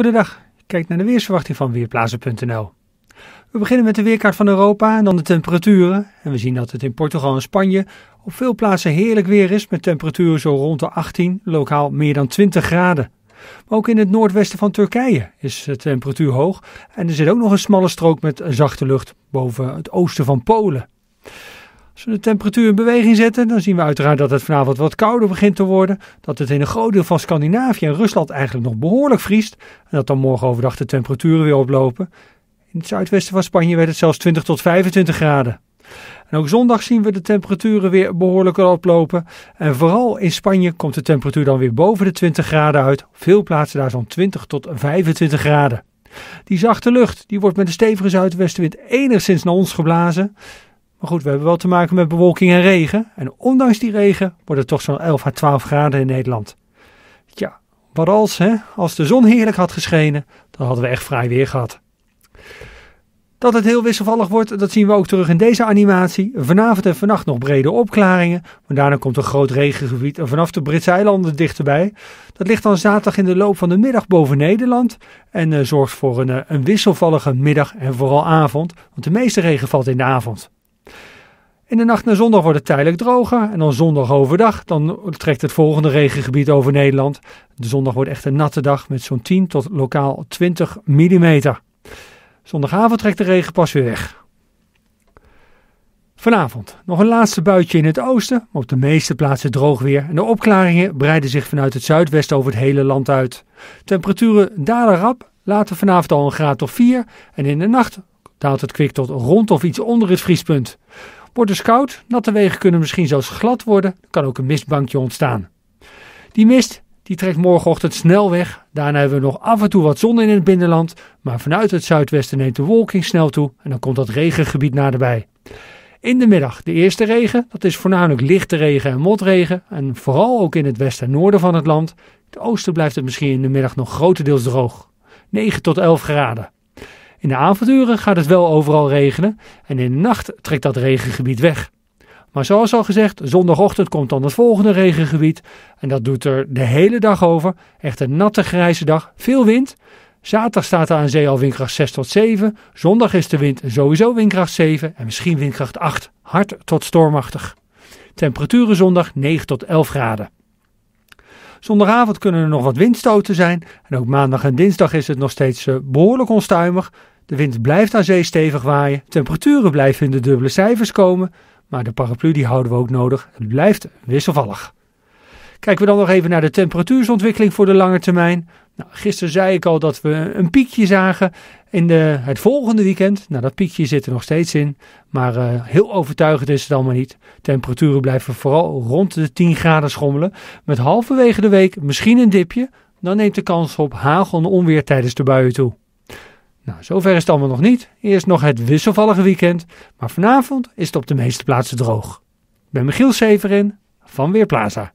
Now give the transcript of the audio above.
Goedendag, kijk naar de weersverwachting van Weerplaatsen.nl. We beginnen met de weerkaart van Europa en dan de temperaturen. En we zien dat het in Portugal en Spanje op veel plaatsen heerlijk weer is met temperaturen zo rond de 18, lokaal meer dan 20 graden. Maar ook in het noordwesten van Turkije is de temperatuur hoog en er zit ook nog een smalle strook met zachte lucht boven het oosten van Polen. Als we de temperatuur in beweging zetten, dan zien we uiteraard dat het vanavond wat kouder begint te worden. Dat het in een groot deel van Scandinavië en Rusland eigenlijk nog behoorlijk vriest. En dat dan morgen overdag de temperaturen weer oplopen. In het zuidwesten van Spanje werd het zelfs 20 tot 25 graden. En ook zondag zien we de temperaturen weer behoorlijk oplopen. En vooral in Spanje komt de temperatuur dan weer boven de 20 graden uit. veel plaatsen daar zo'n 20 tot 25 graden. Die zachte lucht die wordt met een stevige zuidwestenwind enigszins naar ons geblazen. Maar goed, we hebben wel te maken met bewolking en regen. En ondanks die regen wordt het toch zo'n 11 à 12 graden in Nederland. Tja, wat als, hè? Als de zon heerlijk had geschenen, dan hadden we echt vrij weer gehad. Dat het heel wisselvallig wordt, dat zien we ook terug in deze animatie. Vanavond en vannacht nog brede opklaringen, maar daarna komt een groot regengebied vanaf de Britse eilanden dichterbij. Dat ligt dan zaterdag in de loop van de middag boven Nederland en eh, zorgt voor een, eh, een wisselvallige middag en vooral avond, want de meeste regen valt in de avond. In de nacht naar zondag wordt het tijdelijk droger. En dan zondag overdag, dan trekt het volgende regengebied over Nederland. De zondag wordt echt een natte dag met zo'n 10 tot lokaal 20 mm. Zondagavond trekt de regen pas weer weg. Vanavond nog een laatste buitje in het oosten, maar op de meeste plaatsen droog weer. En de opklaringen breiden zich vanuit het zuidwesten over het hele land uit. Temperaturen dalen rap, later vanavond al een graad of 4 en in de nacht daalt het kwik tot rond of iets onder het vriespunt. Wordt dus koud, natte wegen kunnen misschien zelfs glad worden, kan ook een mistbankje ontstaan. Die mist die trekt morgenochtend snel weg. Daarna hebben we nog af en toe wat zon in het binnenland, maar vanuit het zuidwesten neemt de wolking snel toe en dan komt dat regengebied naderbij. In de middag de eerste regen, dat is voornamelijk lichte regen en motregen en vooral ook in het westen en noorden van het land. Het oosten blijft het misschien in de middag nog grotendeels droog. 9 tot 11 graden. In de avonduren gaat het wel overal regenen en in de nacht trekt dat regengebied weg. Maar zoals al gezegd, zondagochtend komt dan het volgende regengebied en dat doet er de hele dag over. Echt een natte grijze dag, veel wind. Zaterdag staat er aan zee al windkracht 6 tot 7. Zondag is de wind sowieso windkracht 7 en misschien windkracht 8, hard tot stormachtig. Temperaturen zondag 9 tot 11 graden. Zondagavond kunnen er nog wat windstoten zijn. En ook maandag en dinsdag is het nog steeds eh, behoorlijk onstuimig. De wind blijft aan zee stevig waaien. Temperaturen blijven in de dubbele cijfers komen. Maar de paraplu die houden we ook nodig. Het blijft wisselvallig. Kijken we dan nog even naar de temperatuursontwikkeling voor de lange termijn. Nou, gisteren zei ik al dat we een piekje zagen in de, het volgende weekend. Nou, dat piekje zit er nog steeds in. Maar eh, heel overtuigend is het allemaal niet. Temperaturen blijven vooral rond de 10 graden schommelen. Met halverwege de week misschien een dipje. Dan neemt de kans op hagel en onweer tijdens de buien toe. Nou, zover is het allemaal nog niet. Eerst nog het wisselvallige weekend. Maar vanavond is het op de meeste plaatsen droog. Ik ben Michiel Severin van Weerplaza.